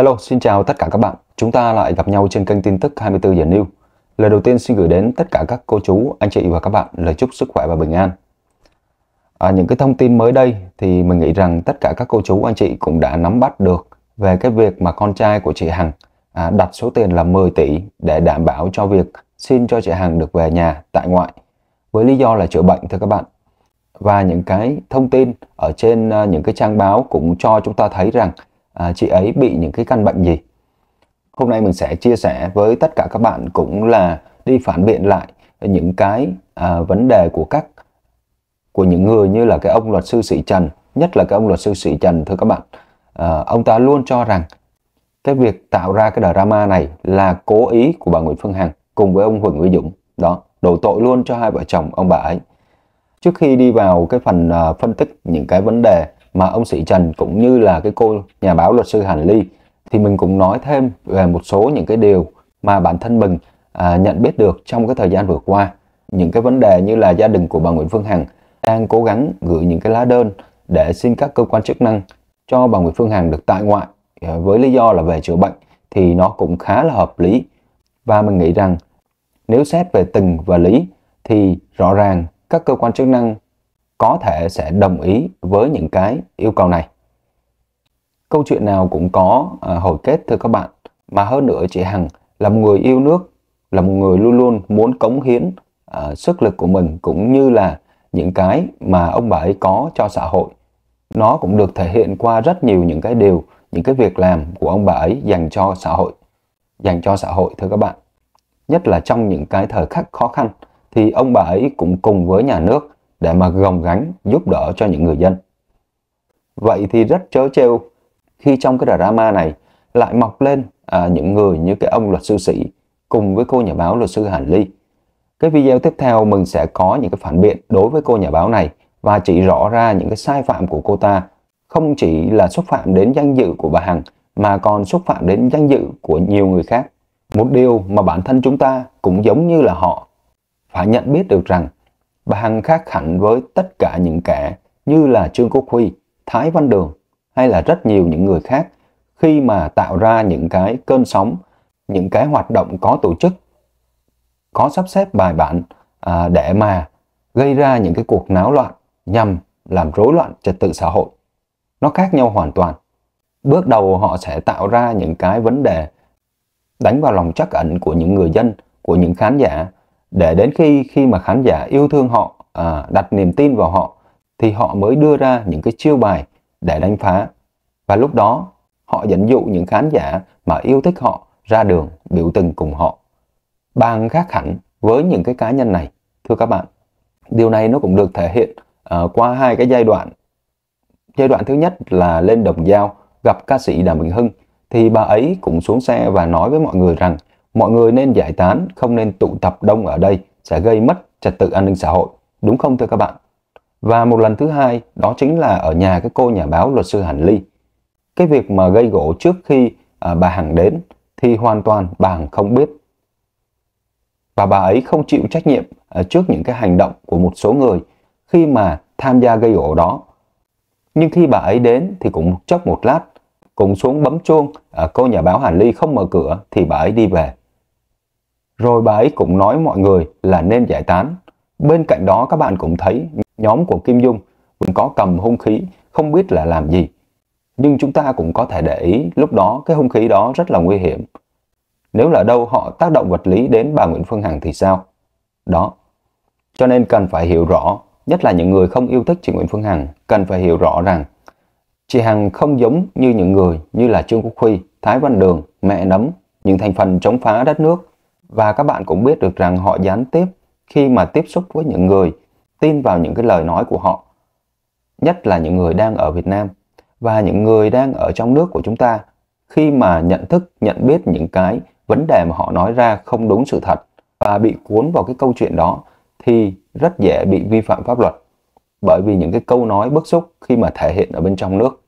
Hello, xin chào tất cả các bạn. Chúng ta lại gặp nhau trên kênh tin tức 24 giờ New. Lời đầu tiên xin gửi đến tất cả các cô chú, anh chị và các bạn lời chúc sức khỏe và bình an. À, những cái thông tin mới đây thì mình nghĩ rằng tất cả các cô chú, anh chị cũng đã nắm bắt được về cái việc mà con trai của chị Hằng à, đặt số tiền là 10 tỷ để đảm bảo cho việc xin cho chị Hằng được về nhà tại ngoại với lý do là chữa bệnh thưa các bạn. Và những cái thông tin ở trên à, những cái trang báo cũng cho chúng ta thấy rằng à, chị ấy bị những cái căn bệnh gì hôm nay mình sẽ chia sẻ với tất cả các bạn cũng là đi phản biện lại những cái à, vấn đề của các của những người như là cái ông luật sư sĩ Trần nhất là cái ông luật sư sĩ Trần thưa các bạn à, ông ta luôn cho rằng cái việc tạo ra cái drama này là cố ý của bà Nguyễn Phương Hằng cùng với ông Huỳnh Uy Dũng đó đổ tội luôn cho hai vợ chồng ông bà ấy trước khi đi vào cái phần uh, phân tích những cái vấn đề mà ông Sĩ Trần cũng như là cái cô nhà báo luật sư Hàn Ly thì mình cũng nói thêm về một số những cái điều mà bản thân mình à, nhận biết được trong cái thời gian vừa qua những cái vấn đề như là gia đình của bà Nguyễn Phương Hằng đang cố gắng gửi những cái lá đơn để xin các cơ quan chức năng cho bà Nguyễn Phương Hằng được tại ngoại à, với lý do là về chữa bệnh thì nó cũng khá là hợp lý và mình nghĩ rằng nếu xét về từng và lý thì rõ ràng các cơ quan chức năng có thể sẽ đồng ý với những cái yêu cầu này. Câu chuyện nào cũng có à, hồi kết thưa các bạn, mà hơn nữa chị Hằng là một người yêu nước, là một người luôn luôn muốn cống hiến à, sức lực của mình cũng như là những cái mà ông bà ấy có cho xã hội. Nó cũng được thể hiện qua rất nhiều những cái điều, những cái việc làm của ông bà ấy dành cho xã hội, dành cho xã hội thưa các bạn. Nhất là trong những cái thời khắc khó khăn thì ông bà ấy cũng cùng với nhà nước để mà gồng gánh giúp đỡ cho những người dân. Vậy thì rất chớ trêu khi trong cái drama này lại mọc lên à, những người như cái ông luật sư sĩ cùng với cô nhà báo luật sư Hàn Ly. Cái video tiếp theo mình sẽ có những cái phản biện đối với cô nhà báo này và chỉ rõ ra những cái sai phạm của cô ta không chỉ là xúc phạm đến danh dự của bà Hằng mà còn xúc phạm đến danh dự của nhiều người khác. Một điều mà bản thân chúng ta cũng giống như là họ phải nhận biết được rằng và Hằng khác hẳn với tất cả những kẻ như là Trương Quốc Huy, Thái Văn Đường hay là rất nhiều những người khác khi mà tạo ra những cái cơn sóng, những cái hoạt động có tổ chức, có sắp xếp bài bản à, để mà gây ra những cái cuộc náo loạn nhằm làm rối loạn trật tự xã hội. Nó khác nhau hoàn toàn. Bước đầu họ sẽ tạo ra những cái vấn đề đánh vào lòng trắc ẩn của những người dân, của những khán giả để đến khi khi mà khán giả yêu thương họ à, đặt niềm tin vào họ thì họ mới đưa ra những cái chiêu bài để đánh phá và lúc đó họ dẫn dụ những khán giả mà yêu thích họ ra đường biểu tình cùng họ bang khác hẳn với những cái cá nhân này thưa các bạn điều này nó cũng được thể hiện uh, qua hai cái giai đoạn giai đoạn thứ nhất là lên đồng giao gặp ca sĩ đàm vĩnh hưng thì bà ấy cũng xuống xe và nói với mọi người rằng mọi người nên giải tán, không nên tụ tập đông ở đây, sẽ gây mất trật tự an ninh xã hội. Đúng không thưa các bạn? Và một lần thứ hai, đó chính là ở nhà cái cô nhà báo luật sư Hàn Ly. Cái việc mà gây gỗ trước khi à, bà Hằng đến thì hoàn toàn bà Hằng không biết. Và bà ấy không chịu trách nhiệm à, trước những cái hành động của một số người khi mà tham gia gây gỗ đó. Nhưng khi bà ấy đến thì cũng chốc một lát, cùng xuống bấm chuông, à, cô nhà báo Hàn Ly không mở cửa thì bà ấy đi về. Rồi bà ấy cũng nói mọi người là nên giải tán. Bên cạnh đó các bạn cũng thấy nhóm của Kim Dung cũng có cầm hung khí, không biết là làm gì. Nhưng chúng ta cũng có thể để ý lúc đó cái hung khí đó rất là nguy hiểm. Nếu là đâu họ tác động vật lý đến bà Nguyễn Phương Hằng thì sao? Đó. Cho nên cần phải hiểu rõ, nhất là những người không yêu thích chị Nguyễn Phương Hằng, cần phải hiểu rõ rằng chị Hằng không giống như những người như là Trương Quốc Huy, Thái Văn Đường, Mẹ Nấm, những thành phần chống phá đất nước và các bạn cũng biết được rằng họ gián tiếp khi mà tiếp xúc với những người tin vào những cái lời nói của họ. Nhất là những người đang ở Việt Nam và những người đang ở trong nước của chúng ta khi mà nhận thức, nhận biết những cái vấn đề mà họ nói ra không đúng sự thật và bị cuốn vào cái câu chuyện đó thì rất dễ bị vi phạm pháp luật bởi vì những cái câu nói bức xúc khi mà thể hiện ở bên trong nước.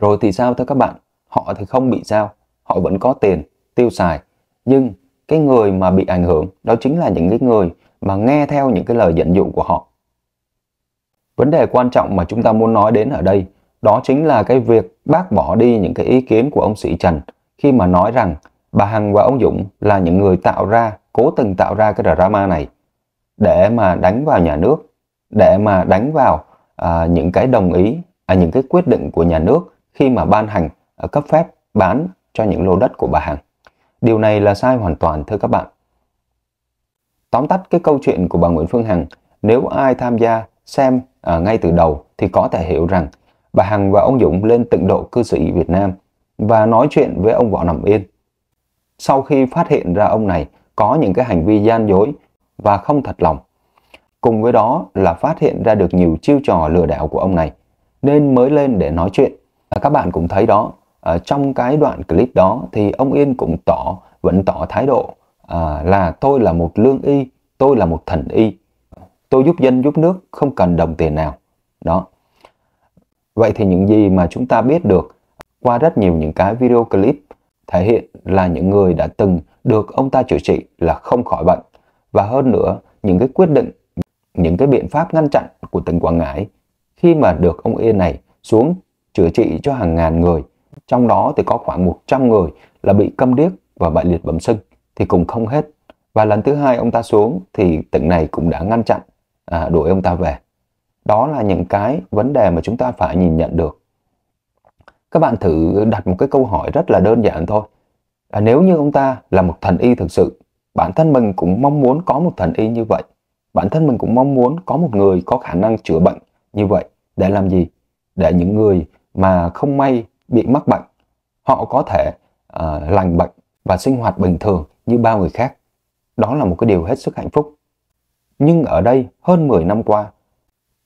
Rồi thì sao thưa các bạn? Họ thì không bị sao, họ vẫn có tiền tiêu xài nhưng cái người mà bị ảnh hưởng đó chính là những cái người mà nghe theo những cái lời dẫn dụ của họ. Vấn đề quan trọng mà chúng ta muốn nói đến ở đây đó chính là cái việc bác bỏ đi những cái ý kiến của ông Sĩ Trần khi mà nói rằng bà Hằng và ông Dũng là những người tạo ra, cố tình tạo ra cái drama này để mà đánh vào nhà nước, để mà đánh vào à, những cái đồng ý, à, những cái quyết định của nhà nước khi mà ban hành à, cấp phép bán cho những lô đất của bà Hằng. Điều này là sai hoàn toàn thưa các bạn. Tóm tắt cái câu chuyện của bà Nguyễn Phương Hằng, nếu ai tham gia xem ở à, ngay từ đầu thì có thể hiểu rằng bà Hằng và ông Dũng lên tịnh độ cư sĩ Việt Nam và nói chuyện với ông Võ Nằm Yên. Sau khi phát hiện ra ông này có những cái hành vi gian dối và không thật lòng, cùng với đó là phát hiện ra được nhiều chiêu trò lừa đảo của ông này, nên mới lên để nói chuyện. À, các bạn cũng thấy đó, à, trong cái đoạn clip đó thì ông Yên cũng tỏ vẫn tỏ thái độ à, là tôi là một lương y, tôi là một thần y, tôi giúp dân giúp nước không cần đồng tiền nào. Đó. Vậy thì những gì mà chúng ta biết được qua rất nhiều những cái video clip thể hiện là những người đã từng được ông ta chữa trị là không khỏi bệnh và hơn nữa những cái quyết định những cái biện pháp ngăn chặn của tỉnh Quảng Ngãi khi mà được ông Yên này xuống chữa trị cho hàng ngàn người trong đó thì có khoảng 100 người là bị câm điếc và bại liệt bẩm sinh thì cũng không hết. Và lần thứ hai ông ta xuống thì tỉnh này cũng đã ngăn chặn à, đuổi ông ta về. Đó là những cái vấn đề mà chúng ta phải nhìn nhận được. Các bạn thử đặt một cái câu hỏi rất là đơn giản thôi. À, nếu như ông ta là một thần y thực sự, bản thân mình cũng mong muốn có một thần y như vậy. Bản thân mình cũng mong muốn có một người có khả năng chữa bệnh như vậy. Để làm gì? Để những người mà không may bị mắc bệnh. Họ có thể uh, lành bệnh và sinh hoạt bình thường như bao người khác. Đó là một cái điều hết sức hạnh phúc. Nhưng ở đây hơn 10 năm qua,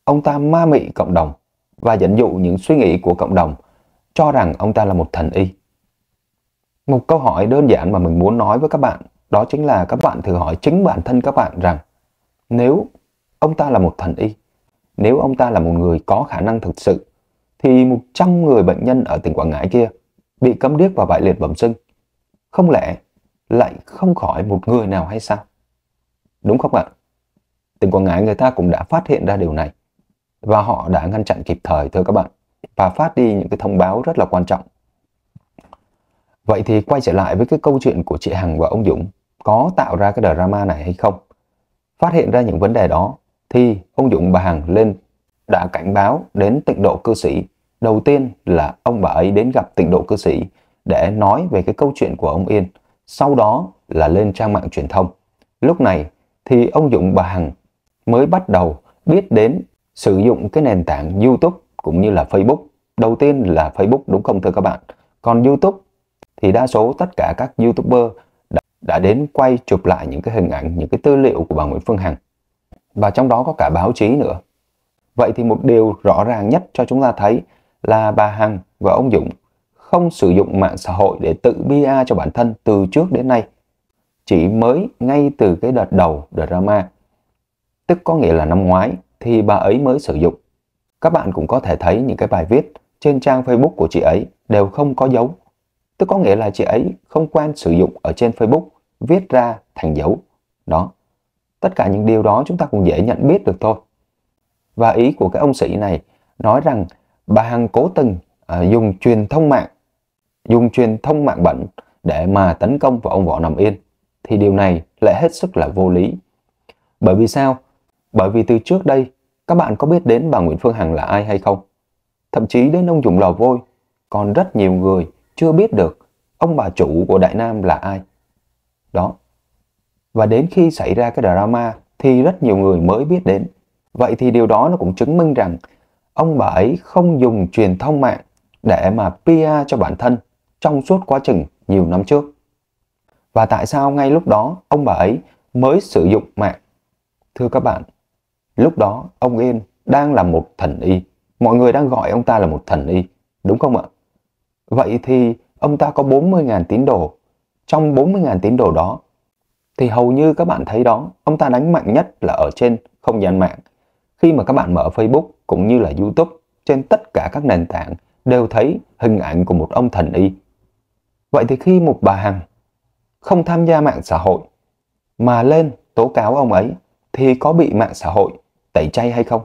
ông ta ma mị cộng đồng và dẫn dụ những suy nghĩ của cộng đồng cho rằng ông ta là một thần y. Một câu hỏi đơn giản mà mình muốn nói với các bạn đó chính là các bạn thử hỏi chính bản thân các bạn rằng nếu ông ta là một thần y, nếu ông ta là một người có khả năng thực sự thì 100 người bệnh nhân ở tỉnh Quảng Ngãi kia bị cấm điếc và bại liệt bẩm sinh. Không lẽ lại không khỏi một người nào hay sao? Đúng không ạ? Tỉnh Quảng Ngãi người ta cũng đã phát hiện ra điều này và họ đã ngăn chặn kịp thời thưa các bạn và phát đi những cái thông báo rất là quan trọng. Vậy thì quay trở lại với cái câu chuyện của chị Hằng và ông Dũng có tạo ra cái drama này hay không? Phát hiện ra những vấn đề đó thì ông Dũng bà Hằng lên đã cảnh báo đến tịnh độ cư sĩ Đầu tiên là ông bà ấy đến gặp tịnh độ cư sĩ để nói về cái câu chuyện của ông Yên, sau đó là lên trang mạng truyền thông. Lúc này thì ông Dũng bà Hằng mới bắt đầu biết đến sử dụng cái nền tảng YouTube cũng như là Facebook. Đầu tiên là Facebook đúng không thưa các bạn? Còn YouTube thì đa số tất cả các YouTuber đã, đã đến quay chụp lại những cái hình ảnh, những cái tư liệu của bà Nguyễn Phương Hằng. Và trong đó có cả báo chí nữa. Vậy thì một điều rõ ràng nhất cho chúng ta thấy là bà Hằng và ông Dũng không sử dụng mạng xã hội để tự bia cho bản thân từ trước đến nay. Chỉ mới ngay từ cái đợt đầu drama, tức có nghĩa là năm ngoái thì bà ấy mới sử dụng. Các bạn cũng có thể thấy những cái bài viết trên trang Facebook của chị ấy đều không có dấu. Tức có nghĩa là chị ấy không quen sử dụng ở trên Facebook, viết ra thành dấu. Đó. Tất cả những điều đó chúng ta cũng dễ nhận biết được thôi. Và ý của cái ông sĩ này nói rằng bà Hằng cố tình à, dùng truyền thông mạng dùng truyền thông mạng bẩn để mà tấn công vào ông Võ Nằm Yên thì điều này lại hết sức là vô lý. Bởi vì sao? Bởi vì từ trước đây các bạn có biết đến bà Nguyễn Phương Hằng là ai hay không? Thậm chí đến ông dũng Lò Vôi còn rất nhiều người chưa biết được ông bà chủ của Đại Nam là ai. Đó. Và đến khi xảy ra cái drama thì rất nhiều người mới biết đến. Vậy thì điều đó nó cũng chứng minh rằng ông bà ấy không dùng truyền thông mạng để mà PR cho bản thân trong suốt quá trình nhiều năm trước. Và tại sao ngay lúc đó ông bà ấy mới sử dụng mạng? Thưa các bạn, lúc đó ông Yên đang là một thần y. Mọi người đang gọi ông ta là một thần y, đúng không ạ? Vậy thì ông ta có 40.000 tín đồ. Trong 40.000 tín đồ đó, thì hầu như các bạn thấy đó, ông ta đánh mạnh nhất là ở trên không gian mạng khi mà các bạn mở Facebook cũng như là YouTube trên tất cả các nền tảng đều thấy hình ảnh của một ông thần y. Vậy thì khi một bà Hằng không tham gia mạng xã hội mà lên tố cáo ông ấy thì có bị mạng xã hội tẩy chay hay không?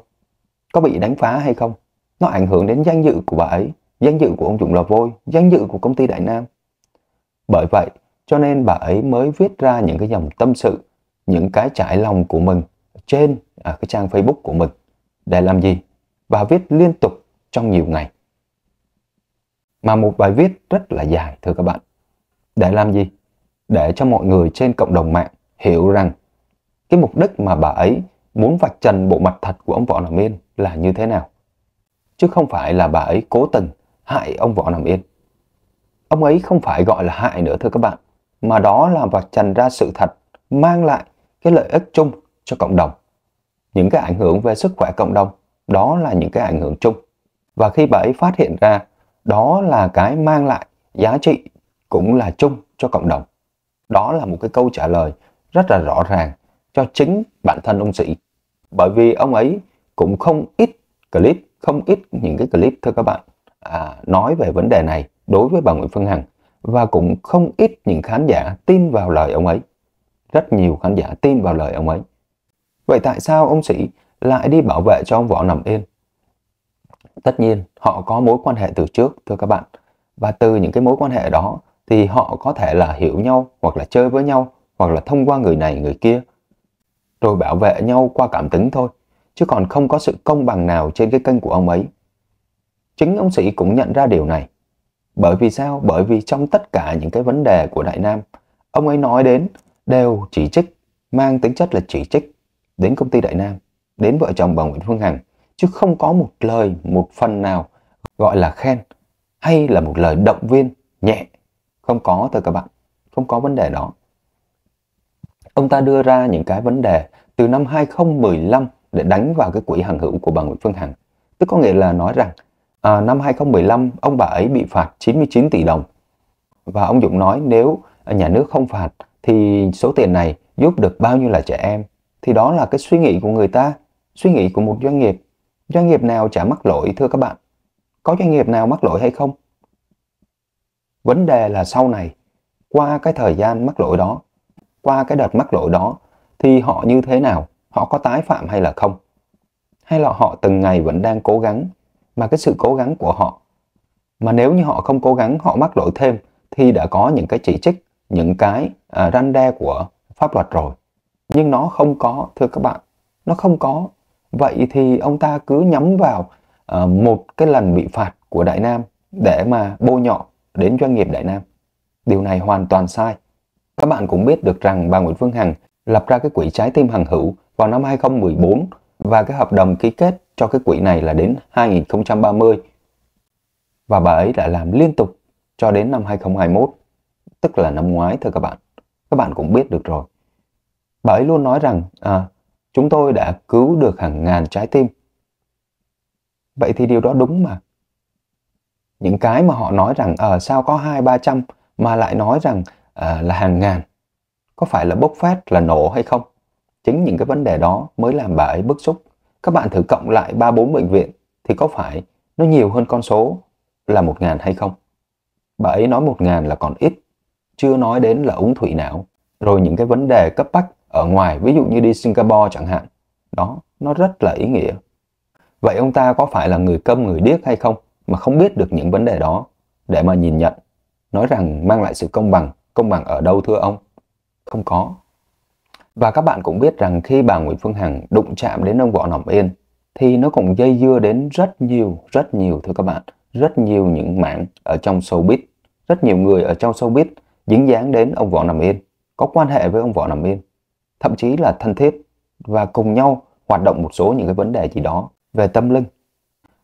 Có bị đánh phá hay không? Nó ảnh hưởng đến danh dự của bà ấy, danh dự của ông Dũng Lò Vôi, danh dự của công ty Đại Nam. Bởi vậy, cho nên bà ấy mới viết ra những cái dòng tâm sự, những cái trải lòng của mình trên ở cái trang Facebook của mình để làm gì và viết liên tục trong nhiều ngày. Mà một bài viết rất là dài thưa các bạn. Để làm gì? Để cho mọi người trên cộng đồng mạng hiểu rằng cái mục đích mà bà ấy muốn vạch trần bộ mặt thật của ông Võ Nam Yên là như thế nào. Chứ không phải là bà ấy cố tình hại ông Võ Nam Yên. Ông ấy không phải gọi là hại nữa thưa các bạn, mà đó là vạch trần ra sự thật mang lại cái lợi ích chung cho cộng đồng những cái ảnh hưởng về sức khỏe cộng đồng, đó là những cái ảnh hưởng chung. Và khi bà ấy phát hiện ra, đó là cái mang lại giá trị cũng là chung cho cộng đồng. Đó là một cái câu trả lời rất là rõ ràng cho chính bản thân ông sĩ. Bởi vì ông ấy cũng không ít clip, không ít những cái clip thưa các bạn à, nói về vấn đề này đối với bà Nguyễn Phương Hằng và cũng không ít những khán giả tin vào lời ông ấy. Rất nhiều khán giả tin vào lời ông ấy. Vậy tại sao ông Sĩ lại đi bảo vệ cho ông Võ nằm yên? Tất nhiên, họ có mối quan hệ từ trước, thưa các bạn. Và từ những cái mối quan hệ đó thì họ có thể là hiểu nhau hoặc là chơi với nhau hoặc là thông qua người này người kia rồi bảo vệ nhau qua cảm tính thôi chứ còn không có sự công bằng nào trên cái kênh của ông ấy. Chính ông Sĩ cũng nhận ra điều này. Bởi vì sao? Bởi vì trong tất cả những cái vấn đề của Đại Nam, ông ấy nói đến đều chỉ trích, mang tính chất là chỉ trích đến công ty Đại Nam, đến vợ chồng bà Nguyễn Phương Hằng, chứ không có một lời, một phần nào gọi là khen hay là một lời động viên nhẹ. Không có thôi các bạn, không có vấn đề đó. Ông ta đưa ra những cái vấn đề từ năm 2015 để đánh vào cái quỹ hàng hữu của bà Nguyễn Phương Hằng. Tức có nghĩa là nói rằng à, năm 2015 ông bà ấy bị phạt 99 tỷ đồng. Và ông Dũng nói nếu nhà nước không phạt thì số tiền này giúp được bao nhiêu là trẻ em, thì đó là cái suy nghĩ của người ta, suy nghĩ của một doanh nghiệp. Doanh nghiệp nào chả mắc lỗi thưa các bạn? Có doanh nghiệp nào mắc lỗi hay không? Vấn đề là sau này, qua cái thời gian mắc lỗi đó, qua cái đợt mắc lỗi đó, thì họ như thế nào? Họ có tái phạm hay là không? Hay là họ từng ngày vẫn đang cố gắng, mà cái sự cố gắng của họ, mà nếu như họ không cố gắng, họ mắc lỗi thêm, thì đã có những cái chỉ trích, những cái à, răn đe của pháp luật rồi nhưng nó không có thưa các bạn nó không có vậy thì ông ta cứ nhắm vào uh, một cái lần bị phạt của đại nam để mà bôi nhọ đến doanh nghiệp đại nam điều này hoàn toàn sai các bạn cũng biết được rằng bà Nguyễn Phương Hằng lập ra cái quỹ trái tim hằng hữu vào năm 2014 và cái hợp đồng ký kết cho cái quỹ này là đến 2030 và bà ấy đã làm liên tục cho đến năm 2021 tức là năm ngoái thưa các bạn các bạn cũng biết được rồi Bà ấy luôn nói rằng à, chúng tôi đã cứu được hàng ngàn trái tim. Vậy thì điều đó đúng mà. Những cái mà họ nói rằng ở ờ, à, sao có hai ba trăm mà lại nói rằng à, là hàng ngàn. Có phải là bốc phát là nổ hay không? Chính những cái vấn đề đó mới làm bà ấy bức xúc. Các bạn thử cộng lại ba bốn bệnh viện thì có phải nó nhiều hơn con số là một ngàn hay không? Bà ấy nói một ngàn là còn ít, chưa nói đến là ống thủy não. Rồi những cái vấn đề cấp bách ở ngoài ví dụ như đi Singapore chẳng hạn đó nó rất là ý nghĩa vậy ông ta có phải là người câm người điếc hay không mà không biết được những vấn đề đó để mà nhìn nhận nói rằng mang lại sự công bằng công bằng ở đâu thưa ông không có và các bạn cũng biết rằng khi bà Nguyễn Phương Hằng đụng chạm đến ông Võ Ngọc Yên thì nó cũng dây dưa đến rất nhiều rất nhiều thưa các bạn rất nhiều những mảng ở trong showbiz rất nhiều người ở trong showbiz dính dáng đến ông Võ Nằm Yên có quan hệ với ông Võ Nằm Yên thậm chí là thân thiết và cùng nhau hoạt động một số những cái vấn đề gì đó về tâm linh.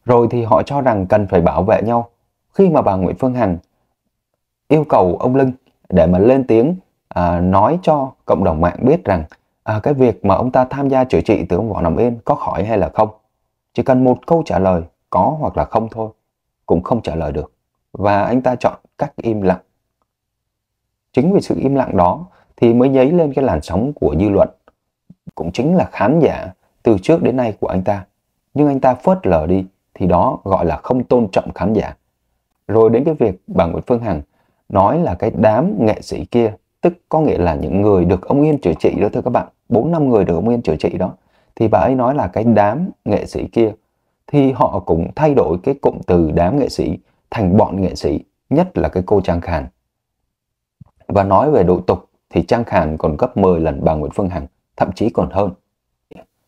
Rồi thì họ cho rằng cần phải bảo vệ nhau khi mà bà Nguyễn Phương Hằng yêu cầu ông Linh để mà lên tiếng à, nói cho cộng đồng mạng biết rằng à, cái việc mà ông ta tham gia chữa trị từ ông Võ Nằm Yên có khỏi hay là không. Chỉ cần một câu trả lời có hoặc là không thôi cũng không trả lời được. Và anh ta chọn cách im lặng. Chính vì sự im lặng đó thì mới dấy lên cái làn sóng của dư luận cũng chính là khán giả từ trước đến nay của anh ta nhưng anh ta phớt lờ đi thì đó gọi là không tôn trọng khán giả rồi đến cái việc bà Nguyễn Phương Hằng nói là cái đám nghệ sĩ kia tức có nghĩa là những người được ông Yên chữa trị đó thưa các bạn bốn năm người được ông Yên chữa trị đó thì bà ấy nói là cái đám nghệ sĩ kia thì họ cũng thay đổi cái cụm từ đám nghệ sĩ thành bọn nghệ sĩ nhất là cái cô Trang Khàn và nói về độ tục thì Trang Khàn còn gấp 10 lần bà Nguyễn Phương Hằng, thậm chí còn hơn.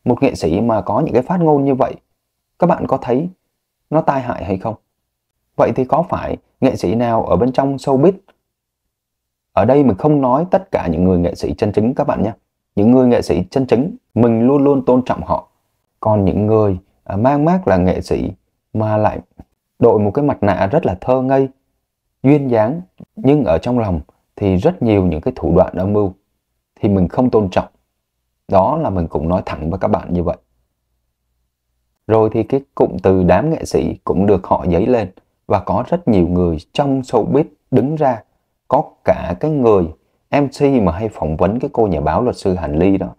Một nghệ sĩ mà có những cái phát ngôn như vậy, các bạn có thấy nó tai hại hay không? Vậy thì có phải nghệ sĩ nào ở bên trong showbiz? Ở đây mình không nói tất cả những người nghệ sĩ chân chính các bạn nhé. Những người nghệ sĩ chân chính, mình luôn luôn tôn trọng họ. Còn những người à, mang mát là nghệ sĩ mà lại đội một cái mặt nạ rất là thơ ngây, duyên dáng nhưng ở trong lòng thì rất nhiều những cái thủ đoạn âm mưu thì mình không tôn trọng. Đó là mình cũng nói thẳng với các bạn như vậy. Rồi thì cái cụm từ đám nghệ sĩ cũng được họ dấy lên và có rất nhiều người trong showbiz đứng ra. Có cả cái người MC mà hay phỏng vấn cái cô nhà báo luật sư Hàn Ly đó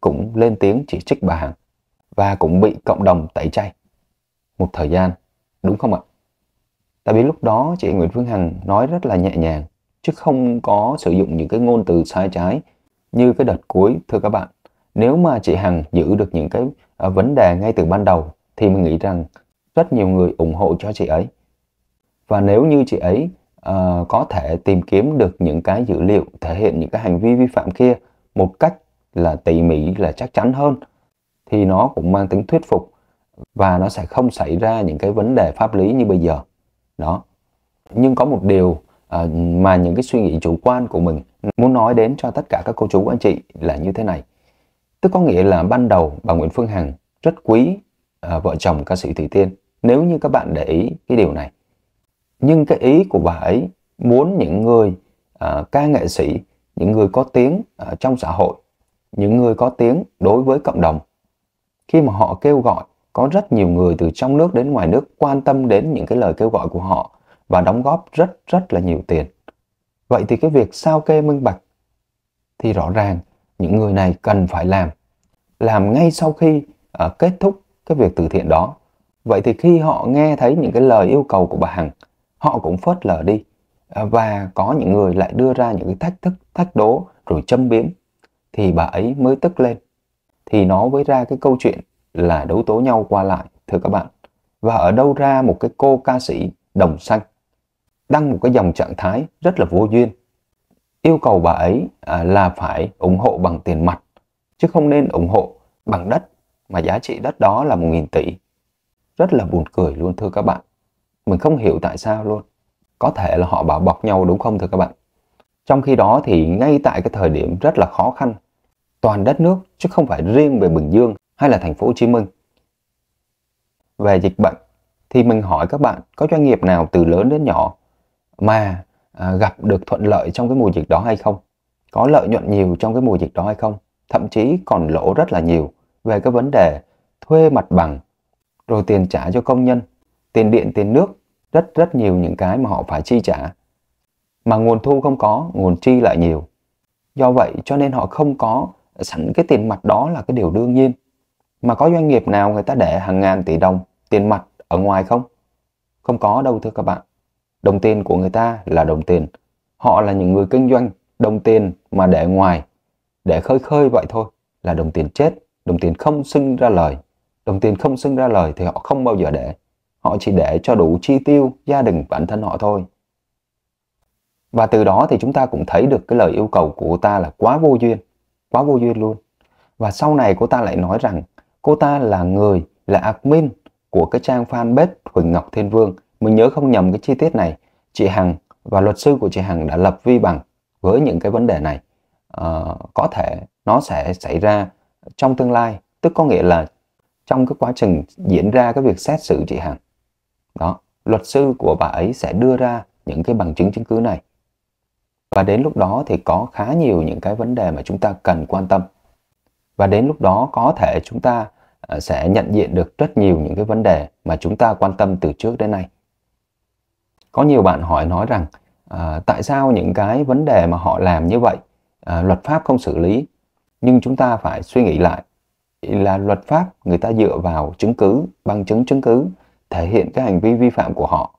cũng lên tiếng chỉ trích bà Hằng và cũng bị cộng đồng tẩy chay. Một thời gian, đúng không ạ? Tại vì lúc đó chị Nguyễn Phương Hằng nói rất là nhẹ nhàng chứ không có sử dụng những cái ngôn từ sai trái như cái đợt cuối thưa các bạn. Nếu mà chị Hằng giữ được những cái à, vấn đề ngay từ ban đầu thì mình nghĩ rằng rất nhiều người ủng hộ cho chị ấy. Và nếu như chị ấy uh, có thể tìm kiếm được những cái dữ liệu thể hiện những cái hành vi vi phạm kia một cách là tỉ mỉ là chắc chắn hơn thì nó cũng mang tính thuyết phục và nó sẽ không xảy ra những cái vấn đề pháp lý như bây giờ. Đó. Nhưng có một điều Ờ, mà những cái suy nghĩ chủ quan của mình muốn nói đến cho tất cả các cô chú anh chị là như thế này tức có nghĩa là ban đầu bà Nguyễn Phương Hằng rất quý à, vợ chồng ca sĩ Thủy Tiên nếu như các bạn để ý cái điều này nhưng cái ý của bà ấy muốn những người à, ca nghệ sĩ những người có tiếng à, trong xã hội những người có tiếng đối với cộng đồng khi mà họ kêu gọi có rất nhiều người từ trong nước đến ngoài nước quan tâm đến những cái lời kêu gọi của họ và đóng góp rất rất là nhiều tiền. Vậy thì cái việc sao kê minh bạch thì rõ ràng những người này cần phải làm. Làm ngay sau khi uh, kết thúc cái việc từ thiện đó. Vậy thì khi họ nghe thấy những cái lời yêu cầu của bà Hằng, họ cũng phớt lờ đi. Ờ, và có những người lại đưa ra những cái thách thức, thách đố rồi châm biếm. Thì bà ấy mới tức lên. Thì nó mới ra cái câu chuyện là đấu tố nhau qua lại, thưa các bạn. Và ở đâu ra một cái cô ca sĩ đồng xanh đăng một cái dòng trạng thái rất là vô duyên. Yêu cầu bà ấy à, là phải ủng hộ bằng tiền mặt, chứ không nên ủng hộ bằng đất mà giá trị đất đó là 1.000 tỷ. Rất là buồn cười luôn thưa các bạn. Mình không hiểu tại sao luôn. Có thể là họ bảo bọc nhau đúng không thưa các bạn? Trong khi đó thì ngay tại cái thời điểm rất là khó khăn, toàn đất nước chứ không phải riêng về Bình Dương hay là thành phố Hồ Chí Minh. Về dịch bệnh thì mình hỏi các bạn có doanh nghiệp nào từ lớn đến nhỏ mà à, gặp được thuận lợi trong cái mùa dịch đó hay không có lợi nhuận nhiều trong cái mùa dịch đó hay không thậm chí còn lỗ rất là nhiều về cái vấn đề thuê mặt bằng rồi tiền trả cho công nhân tiền điện tiền nước rất rất nhiều những cái mà họ phải chi trả mà nguồn thu không có nguồn chi lại nhiều do vậy cho nên họ không có sẵn cái tiền mặt đó là cái điều đương nhiên mà có doanh nghiệp nào người ta để hàng ngàn tỷ đồng tiền mặt ở ngoài không không có đâu thưa các bạn đồng tiền của người ta là đồng tiền họ là những người kinh doanh đồng tiền mà để ngoài để khơi khơi vậy thôi là đồng tiền chết đồng tiền không sinh ra lời đồng tiền không sinh ra lời thì họ không bao giờ để họ chỉ để cho đủ chi tiêu gia đình bản thân họ thôi và từ đó thì chúng ta cũng thấy được cái lời yêu cầu của cô ta là quá vô duyên quá vô duyên luôn và sau này cô ta lại nói rằng cô ta là người là admin của cái trang fanpage Huỳnh Ngọc Thiên Vương mình nhớ không nhầm cái chi tiết này, chị Hằng và luật sư của chị Hằng đã lập vi bằng với những cái vấn đề này. À, có thể nó sẽ xảy ra trong tương lai, tức có nghĩa là trong cái quá trình diễn ra cái việc xét xử chị Hằng. Đó, luật sư của bà ấy sẽ đưa ra những cái bằng chứng chứng cứ này. Và đến lúc đó thì có khá nhiều những cái vấn đề mà chúng ta cần quan tâm. Và đến lúc đó có thể chúng ta ờ, sẽ nhận diện được rất nhiều những cái vấn đề mà chúng ta quan tâm từ trước đến nay có nhiều bạn hỏi nói rằng à, tại sao những cái vấn đề mà họ làm như vậy à, luật pháp không xử lý nhưng chúng ta phải suy nghĩ lại là luật pháp người ta dựa vào chứng cứ bằng chứng chứng cứ thể hiện cái hành vi vi phạm của họ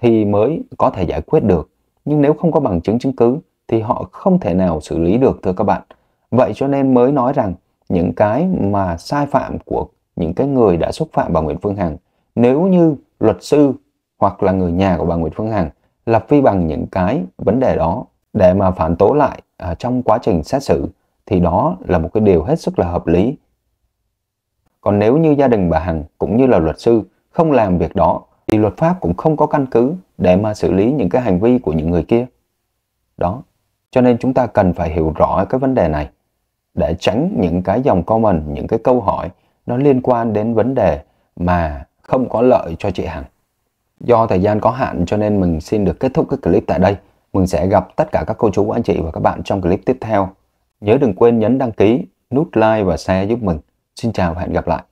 thì mới có thể giải quyết được nhưng nếu không có bằng chứng chứng cứ thì họ không thể nào xử lý được thưa các bạn vậy cho nên mới nói rằng những cái mà sai phạm của những cái người đã xúc phạm bà Nguyễn Phương Hằng nếu như luật sư hoặc là người nhà của bà Nguyễn Phương Hằng là phi bằng những cái vấn đề đó để mà phản tố lại à, trong quá trình xét xử thì đó là một cái điều hết sức là hợp lý. Còn nếu như gia đình bà Hằng cũng như là luật sư không làm việc đó thì luật pháp cũng không có căn cứ để mà xử lý những cái hành vi của những người kia. Đó, cho nên chúng ta cần phải hiểu rõ cái vấn đề này để tránh những cái dòng comment, những cái câu hỏi nó liên quan đến vấn đề mà không có lợi cho chị Hằng. Do thời gian có hạn cho nên mình xin được kết thúc cái clip tại đây. Mình sẽ gặp tất cả các cô chú, anh chị và các bạn trong clip tiếp theo. Nhớ đừng quên nhấn đăng ký, nút like và share giúp mình. Xin chào và hẹn gặp lại.